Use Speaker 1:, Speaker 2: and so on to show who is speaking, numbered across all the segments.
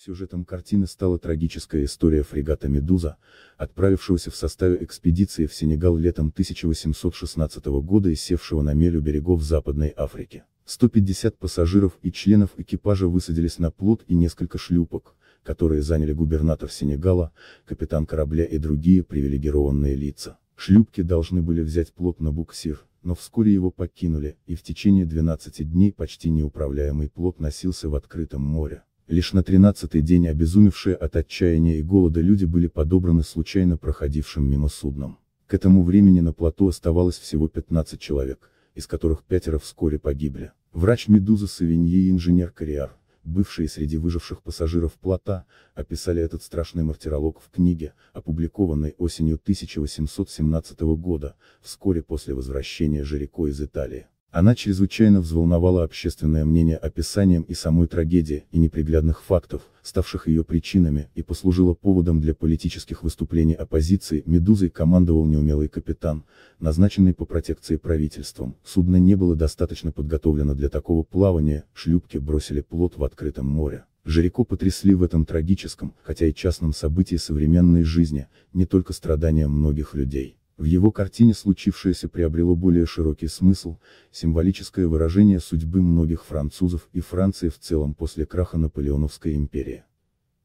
Speaker 1: Сюжетом картины стала трагическая история фрегата «Медуза», отправившегося в составе экспедиции в Сенегал летом 1816 года и севшего на мелю берегов Западной Африки. 150 пассажиров и членов экипажа высадились на плот и несколько шлюпок, которые заняли губернатор Сенегала, капитан корабля и другие привилегированные лица. Шлюпки должны были взять плот на буксир, но вскоре его покинули, и в течение 12 дней почти неуправляемый плот носился в открытом море. Лишь на тринадцатый день обезумевшие от отчаяния и голода люди были подобраны случайно проходившим мимо судном. К этому времени на плоту оставалось всего 15 человек, из которых пятеро вскоре погибли. Врач «Медузы» Савиньи и инженер Кариар, бывшие среди выживших пассажиров плота, описали этот страшный мартиролог в книге, опубликованной осенью 1817 года, вскоре после возвращения Жирико из Италии. Она чрезвычайно взволновала общественное мнение описанием и самой трагедии, и неприглядных фактов, ставших ее причинами, и послужила поводом для политических выступлений оппозиции, «Медузой» командовал неумелый капитан, назначенный по протекции правительством, судно не было достаточно подготовлено для такого плавания, шлюпки бросили плот в открытом море. Жирико потрясли в этом трагическом, хотя и частном событии современной жизни, не только страдания многих людей. В его картине случившееся приобрело более широкий смысл, символическое выражение судьбы многих французов и Франции в целом после краха Наполеоновской империи.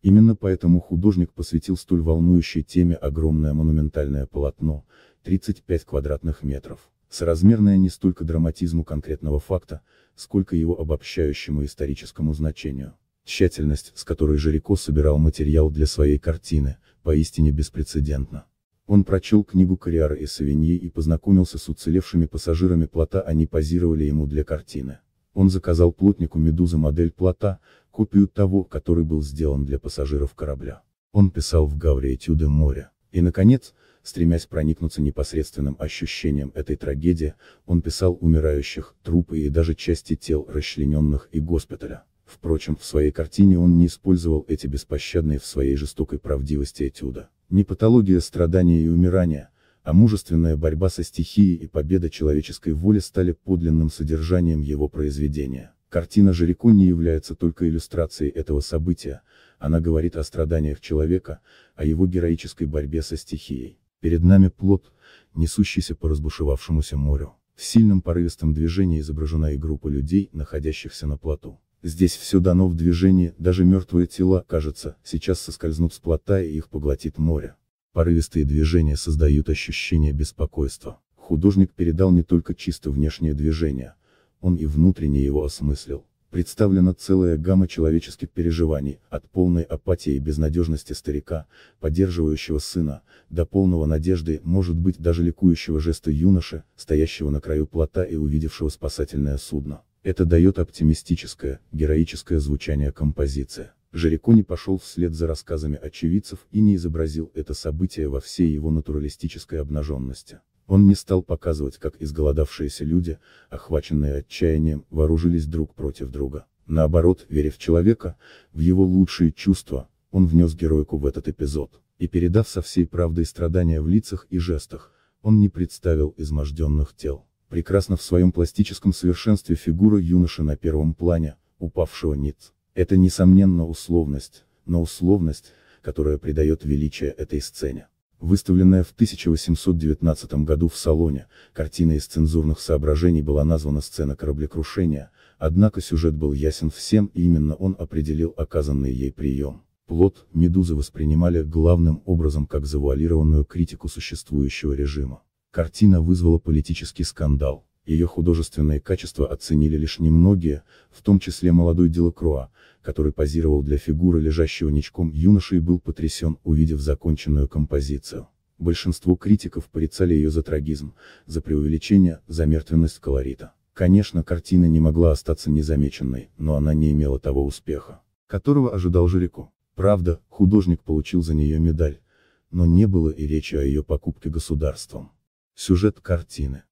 Speaker 1: Именно поэтому художник посвятил столь волнующей теме огромное монументальное полотно, 35 квадратных метров, соразмерное не столько драматизму конкретного факта, сколько его обобщающему историческому значению. Тщательность, с которой Жирико собирал материал для своей картины, поистине беспрецедентна. Он прочел книгу Кориара и Савиньи и познакомился с уцелевшими пассажирами плота, они позировали ему для картины. Он заказал плотнику «Медуза» модель плота, копию того, который был сделан для пассажиров корабля. Он писал в Гавре этюды моря. И, наконец, стремясь проникнуться непосредственным ощущением этой трагедии, он писал умирающих, трупы и даже части тел расчлененных и госпиталя. Впрочем, в своей картине он не использовал эти беспощадные в своей жестокой правдивости этюда не патология страдания и умирания, а мужественная борьба со стихией и победа человеческой воли стали подлинным содержанием его произведения. Картина Жирико не является только иллюстрацией этого события, она говорит о страданиях человека, о его героической борьбе со стихией. Перед нами плод, несущийся по разбушевавшемуся морю. В сильном порывистом движении изображена и группа людей, находящихся на плоту. Здесь все дано в движении, даже мертвые тела, кажется, сейчас соскользнут с плота и их поглотит море. Порывистые движения создают ощущение беспокойства. Художник передал не только чисто внешнее движение, он и внутренне его осмыслил. Представлена целая гамма человеческих переживаний, от полной апатии и безнадежности старика, поддерживающего сына, до полного надежды, может быть даже ликующего жеста юноши, стоящего на краю плота и увидевшего спасательное судно. Это дает оптимистическое, героическое звучание композиции. Жирико не пошел вслед за рассказами очевидцев и не изобразил это событие во всей его натуралистической обнаженности. Он не стал показывать, как изголодавшиеся люди, охваченные отчаянием, вооружились друг против друга. Наоборот, веря в человека, в его лучшие чувства, он внес героику в этот эпизод. И передав со всей правдой страдания в лицах и жестах, он не представил изможденных тел прекрасна в своем пластическом совершенстве фигура юноши на первом плане, упавшего ниц. Это несомненно условность, но условность, которая придает величие этой сцене. Выставленная в 1819 году в салоне, картина из цензурных соображений была названа «Сцена кораблекрушения», однако сюжет был ясен всем и именно он определил оказанный ей прием. Плод «Медузы» воспринимали главным образом как завуалированную критику существующего режима. Картина вызвала политический скандал, ее художественные качества оценили лишь немногие, в том числе молодой Делакруа, который позировал для фигуры лежащего ничком юноши и был потрясен, увидев законченную композицию. Большинство критиков порицали ее за трагизм, за преувеличение, за мертвенность колорита. Конечно, картина не могла остаться незамеченной, но она не имела того успеха, которого ожидал Жирико. Правда, художник получил за нее медаль, но не было и речи о ее покупке государством. Сюжет картины.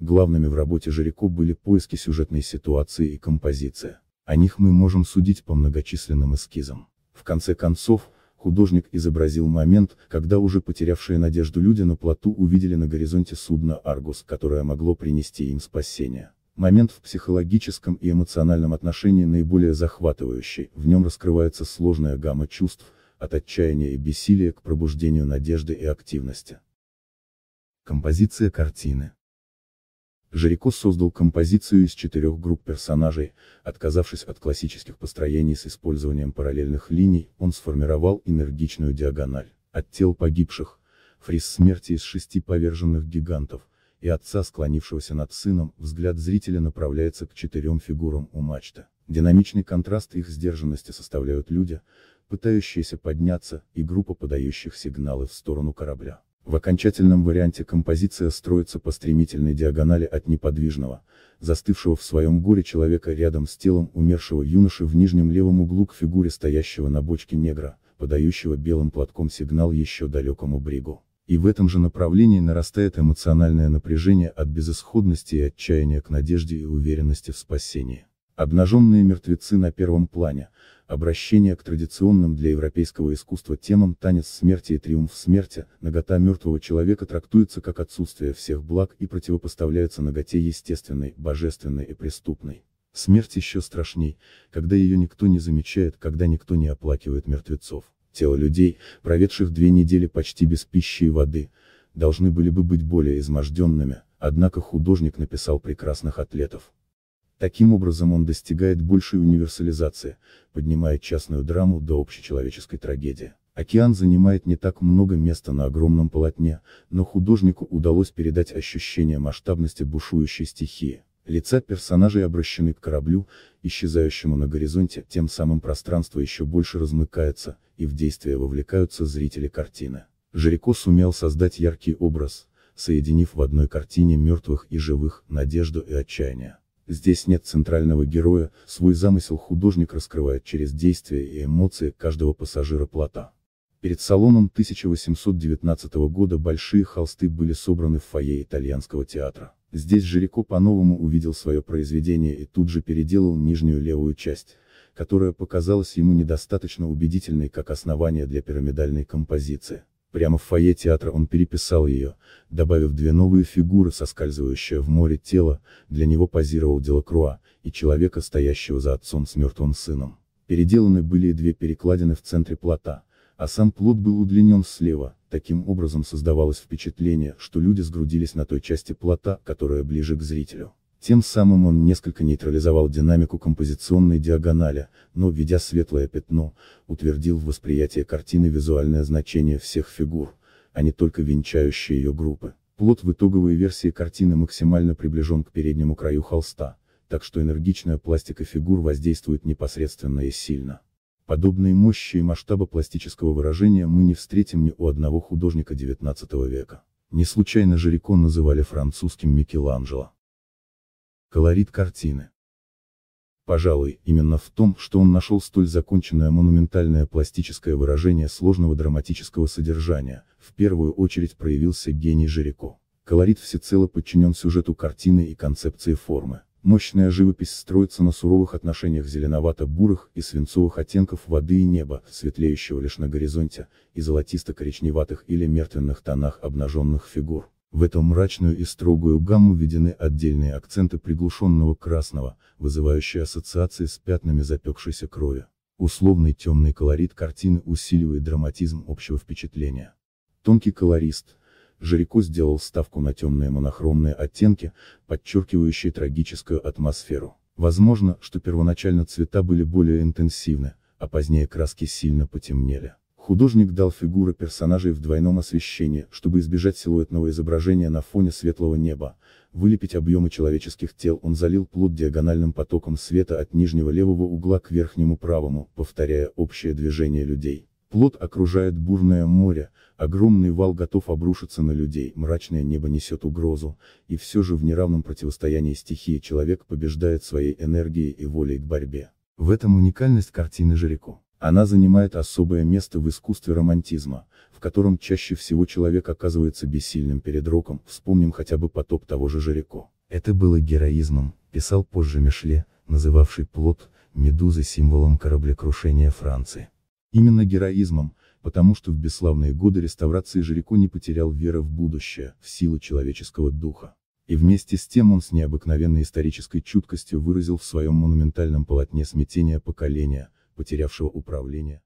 Speaker 1: Главными в работе Жирико были поиски сюжетной ситуации и композиция. О них мы можем судить по многочисленным эскизам. В конце концов, художник изобразил момент, когда уже потерявшие надежду люди на плоту увидели на горизонте судно «Аргус», которое могло принести им спасение. Момент в психологическом и эмоциональном отношении наиболее захватывающий, в нем раскрывается сложная гамма чувств, от отчаяния и бессилия к пробуждению надежды и активности. Композиция картины. Жирико создал композицию из четырех групп персонажей, отказавшись от классических построений с использованием параллельных линий, он сформировал энергичную диагональ, от тел погибших, фриз смерти из шести поверженных гигантов, и отца, склонившегося над сыном, взгляд зрителя направляется к четырем фигурам у мачты. Динамичный контраст их сдержанности составляют люди, пытающиеся подняться, и группа подающих сигналы в сторону корабля. В окончательном варианте композиция строится по стремительной диагонали от неподвижного, застывшего в своем горе человека рядом с телом умершего юноши в нижнем левом углу к фигуре стоящего на бочке негра, подающего белым платком сигнал еще далекому бригу. И в этом же направлении нарастает эмоциональное напряжение от безысходности и отчаяния к надежде и уверенности в спасении. Обнаженные мертвецы на первом плане, обращение к традиционным для европейского искусства темам «Танец смерти» и «Триумф смерти», нагота мертвого человека трактуется как отсутствие всех благ и противопоставляется наготе естественной, божественной и преступной. Смерть еще страшней, когда ее никто не замечает, когда никто не оплакивает мертвецов. Тело людей, проведших две недели почти без пищи и воды, должны были бы быть более изможденными, однако художник написал прекрасных атлетов. Таким образом он достигает большей универсализации, поднимает частную драму до общечеловеческой трагедии. Океан занимает не так много места на огромном полотне, но художнику удалось передать ощущение масштабности бушующей стихии. Лица персонажей обращены к кораблю, исчезающему на горизонте, тем самым пространство еще больше размыкается, и в действие вовлекаются зрители картины. Жирико сумел создать яркий образ, соединив в одной картине мертвых и живых, надежду и отчаяние. Здесь нет центрального героя, свой замысел художник раскрывает через действия и эмоции каждого пассажира плота. Перед салоном 1819 года большие холсты были собраны в фойе итальянского театра. Здесь Жирико по-новому увидел свое произведение и тут же переделал нижнюю левую часть, которая показалась ему недостаточно убедительной как основание для пирамидальной композиции. Прямо в фойе театра он переписал ее, добавив две новые фигуры, соскальзывающее в море тело, для него позировал Делакруа, и человека, стоящего за отцом с мертвым сыном. Переделаны были и две перекладины в центре плота, а сам плот был удлинен слева, таким образом создавалось впечатление, что люди сгрудились на той части плота, которая ближе к зрителю. Тем самым он несколько нейтрализовал динамику композиционной диагонали, но введя светлое пятно, утвердил в восприятии картины визуальное значение всех фигур, а не только венчающие ее группы. Плод в итоговой версии картины максимально приближен к переднему краю холста, так что энергичная пластика фигур воздействует непосредственно и сильно. Подобные мощи и масштаба пластического выражения мы не встретим ни у одного художника XIX века. Не случайно Жирико называли французским Микеланджело колорит картины. Пожалуй, именно в том, что он нашел столь законченное монументальное пластическое выражение сложного драматического содержания, в первую очередь проявился гений Жирико. Колорит всецело подчинен сюжету картины и концепции формы. Мощная живопись строится на суровых отношениях зеленовато-бурых и свинцовых оттенков воды и неба, светлеющего лишь на горизонте, и золотисто-коричневатых или мертвенных тонах обнаженных фигур. В эту мрачную и строгую гамму введены отдельные акценты приглушенного красного, вызывающие ассоциации с пятнами запекшейся крови. Условный темный колорит картины усиливает драматизм общего впечатления. Тонкий колорист, Жирико сделал ставку на темные монохромные оттенки, подчеркивающие трагическую атмосферу. Возможно, что первоначально цвета были более интенсивны, а позднее краски сильно потемнели. Художник дал фигуры персонажей в двойном освещении, чтобы избежать силуэтного изображения на фоне светлого неба, вылепить объемы человеческих тел он залил плод диагональным потоком света от нижнего левого угла к верхнему правому, повторяя общее движение людей. Плод окружает бурное море, огромный вал готов обрушиться на людей, мрачное небо несет угрозу, и все же в неравном противостоянии стихии человек побеждает своей энергией и волей к борьбе. В этом уникальность картины Жирико. Она занимает особое место в искусстве романтизма, в котором чаще всего человек оказывается бессильным перед роком, вспомним хотя бы потоп того же Жирико. Это было героизмом, писал позже Мишле, называвший плод, медузы символом кораблекрушения Франции. Именно героизмом, потому что в бесславные годы реставрации Жирико не потерял веры в будущее, в силу человеческого духа. И вместе с тем он с необыкновенной исторической чуткостью выразил в своем монументальном полотне смятение поколения, потерявшего управление,